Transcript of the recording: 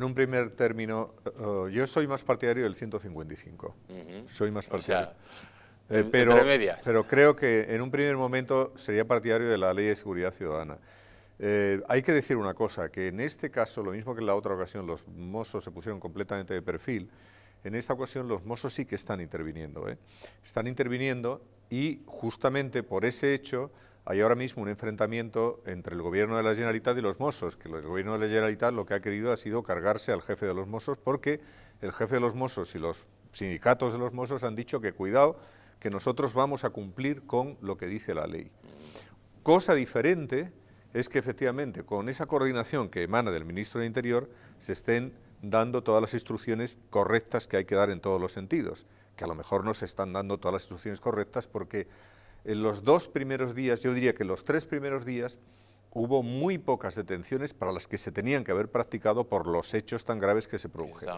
En un primer término, eh, eh, yo soy más partidario del 155. Soy más partidario. Eh, pero, pero creo que en un primer momento sería partidario de la Ley de Seguridad Ciudadana. hay que decir una cosa, que en este caso, lo mismo que en la otra ocasión, los mozos se pusieron completamente de perfil, en esta ocasión los mozos sí que están interviniendo. Están interviniendo y justamente por ese hecho hay ahora mismo un enfrentamiento entre el gobierno de la Generalitat y los Mossos, que el gobierno de la Generalitat lo que ha querido ha sido cargarse al jefe de los Mossos, porque el jefe de los Mossos y los sindicatos de los Mossos han dicho que cuidado, que nosotros vamos a cumplir con lo que dice la ley. Cosa diferente es que efectivamente con esa coordinación que emana del ministro de Interior se estén dando todas las instrucciones correctas que hay que dar en todos los sentidos, que a lo mejor no se están dando todas las instrucciones correctas porque en los dos primeros días, yo diría que los tres primeros días, hubo muy pocas detenciones para las que se tenían que haber practicado por los hechos tan graves que se produjeron.